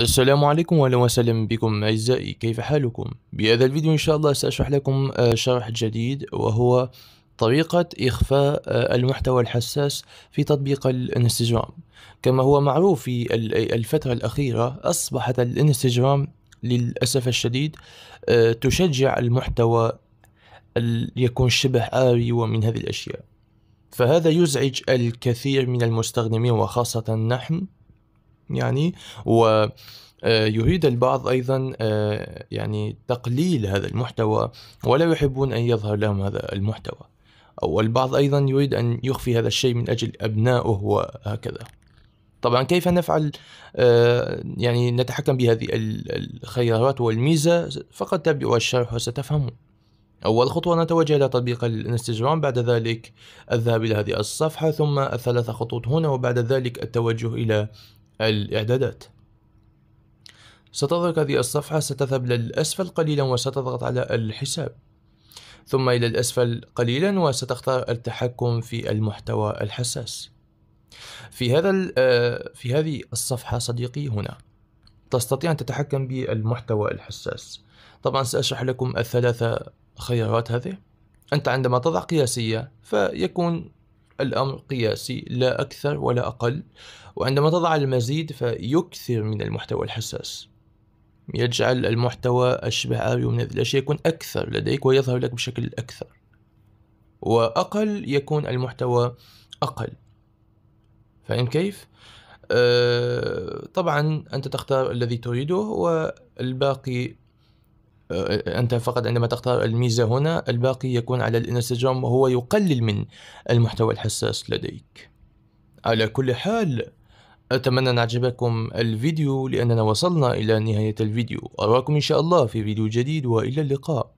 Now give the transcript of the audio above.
السلام عليكم واهلا وسهلا بكم اعزائي كيف حالكم بهذا الفيديو ان شاء الله ساشرح لكم آه، شرح جديد وهو طريقة إخفاء آه، المحتوى الحساس في تطبيق الانستجرام كما هو معروف في الفترة الأخيرة أصبحت الانستجرام للأسف الشديد آه، تشجع المحتوى يكون شبه آري ومن هذه الأشياء فهذا يزعج الكثير من المستخدمين وخاصة نحن يعني و آه، يريد البعض ايضا آه، يعني تقليل هذا المحتوى ولا يحبون ان يظهر لهم هذا المحتوى او البعض ايضا يريد ان يخفي هذا الشيء من اجل ابنائه وهكذا طبعا كيف نفعل آه، يعني نتحكم بهذه الخيارات والميزه فقط تابعوا الشرح وستفهمون أول خطوة نتوجه إلى تطبيق الانستجرام بعد ذلك الذهاب إلى هذه الصفحة ثم الثلاث خطوط هنا وبعد ذلك التوجه إلى الإعدادات ستظهر هذه الصفحة ستذهب للأسفل قليلا وستضغط على الحساب ثم إلى الأسفل قليلا وستختار التحكم في المحتوى الحساس في هذا آه، في هذه الصفحة صديقي هنا تستطيع أن تتحكم بالمحتوى الحساس طبعا سأشرح لكم الثلاثة خيارات هذه أنت عندما تضع قياسية فيكون الأمر قياسي لا أكثر ولا أقل وعندما تضع المزيد فيكثر من المحتوى الحساس يجعل المحتوى أشبه عاري من هذه الأشياء يكون أكثر لديك ويظهر لك بشكل أكثر وأقل يكون المحتوى أقل فاهم كيف؟ أه طبعا أنت تختار الذي تريده والباقي أنت فقط عندما تختار الميزة هنا الباقي يكون على الانستجرام وهو يقلل من المحتوى الحساس لديك على كل حال أتمنى أن أعجبكم الفيديو لأننا وصلنا إلى نهاية الفيديو أراكم إن شاء الله في فيديو جديد وإلى اللقاء